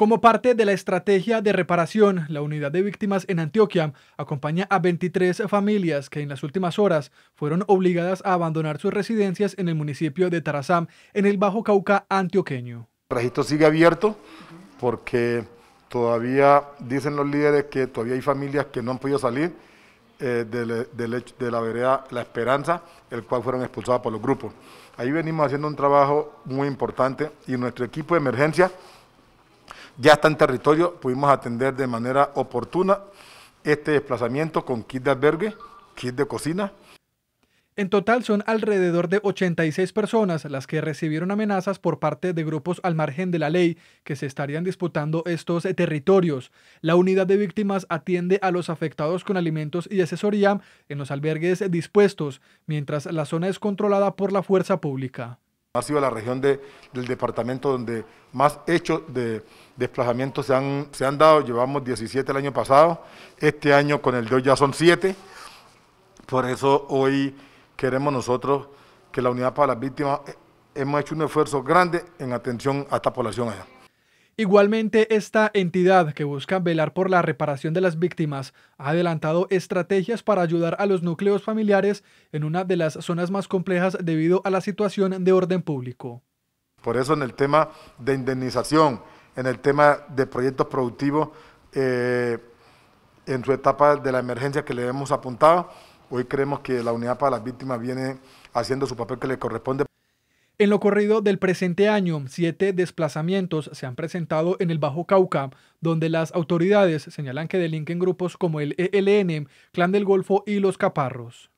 Como parte de la estrategia de reparación, la unidad de víctimas en Antioquia acompaña a 23 familias que en las últimas horas fueron obligadas a abandonar sus residencias en el municipio de Tarazán, en el Bajo Cauca antioqueño. El registro sigue abierto porque todavía dicen los líderes que todavía hay familias que no han podido salir eh, de, de la vereda La Esperanza, el cual fueron expulsadas por los grupos. Ahí venimos haciendo un trabajo muy importante y nuestro equipo de emergencia ya está en territorio, pudimos atender de manera oportuna este desplazamiento con kit de albergue, kit de cocina. En total son alrededor de 86 personas las que recibieron amenazas por parte de grupos al margen de la ley que se estarían disputando estos eh, territorios. La unidad de víctimas atiende a los afectados con alimentos y asesoría en los albergues dispuestos, mientras la zona es controlada por la fuerza pública. Ha sido la región del departamento donde más hechos de desplazamiento se han, se han dado. Llevamos 17 el año pasado, este año con el de hoy ya son 7. Por eso hoy queremos nosotros que la unidad para las víctimas eh, hemos hecho un esfuerzo grande en atención a esta población allá. Igualmente, esta entidad que busca velar por la reparación de las víctimas ha adelantado estrategias para ayudar a los núcleos familiares en una de las zonas más complejas debido a la situación de orden público. Por eso en el tema de indemnización, en el tema de proyectos productivos, eh, en su etapa de la emergencia que le hemos apuntado, hoy creemos que la unidad para las víctimas viene haciendo su papel que le corresponde. En lo corrido del presente año, siete desplazamientos se han presentado en el Bajo Cauca, donde las autoridades señalan que delinquen grupos como el ELN, Clan del Golfo y los Caparros.